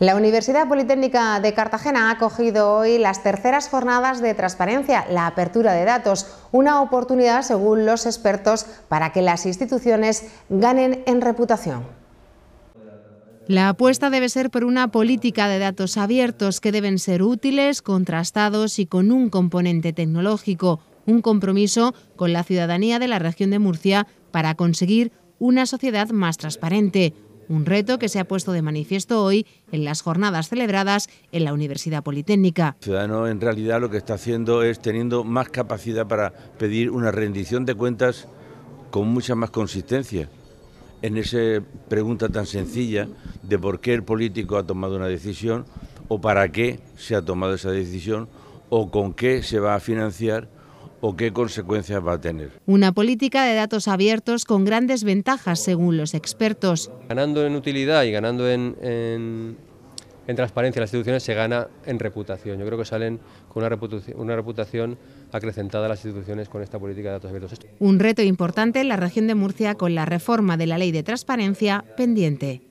La Universidad Politécnica de Cartagena ha acogido hoy las terceras jornadas de transparencia, la apertura de datos, una oportunidad, según los expertos, para que las instituciones ganen en reputación. La apuesta debe ser por una política de datos abiertos que deben ser útiles, contrastados y con un componente tecnológico, un compromiso con la ciudadanía de la región de Murcia para conseguir una sociedad más transparente, un reto que se ha puesto de manifiesto hoy en las jornadas celebradas en la Universidad Politécnica. El ciudadano en realidad lo que está haciendo es teniendo más capacidad para pedir una rendición de cuentas con mucha más consistencia en esa pregunta tan sencilla de por qué el político ha tomado una decisión o para qué se ha tomado esa decisión o con qué se va a financiar o qué consecuencias va a tener. Una política de datos abiertos con grandes ventajas, según los expertos. Ganando en utilidad y ganando en, transparencia las instituciones, se gana en reputación. Yo creo que salen con una reputación, una reputación acrecentada las instituciones con esta política de datos abiertos. Un reto importante en la región de Murcia con la reforma de la ley de transparencia pendiente.